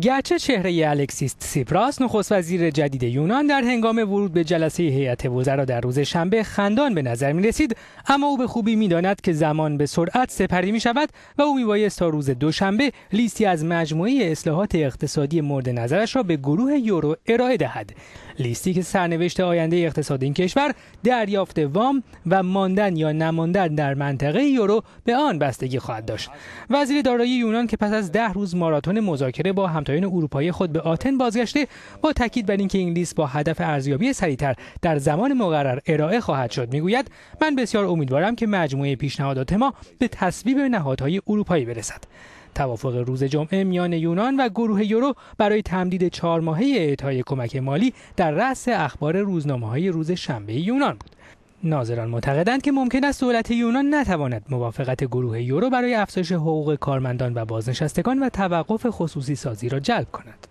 گرچه چهره الکسیس سیپراس نخست وزیر جدید یونان در هنگام ورود به جلسه هیئت وزرا در روز شنبه خندان به نظر می رسید اما او به خوبی میداند که زمان به سرعت سپری می شود و او میبایست تا روز دوشنبه لیستی از مجموعه اصلاحات اقتصادی مورد نظرش را به گروه یورو ارائه دهد لیستی که سرنوشت آینده اقتصاد این کشور دریافت وام و ماندن یا نماندن در منطقه یورو به آن بستگی خواهد داشت وزیر دارایی یونان که پس از ده روز ماراتون مذاکره با هم همتایان اروپایی خود به آتن بازگشته با تاکید بر اینکه لیست با هدف ارزیابی سریعتر در زمان مقرر ارائه خواهد شد میگوید من بسیار امیدوارم که مجموعه پیشنهادات ما به تصویب نهادهای اروپایی برسد توافق روز جمعه میان یونان و گروه یورو برای تمدید چهار ماهه اعطای کمک مالی در رأس اخبار روزنامه های روز شنبه یونان بود ناظران معتقدند که ممکن است دولت یونان نتواند موافقت گروه یورو برای افزایش حقوق کارمندان و بازنشستگان و توقف خصوصی سازی را جلب کند.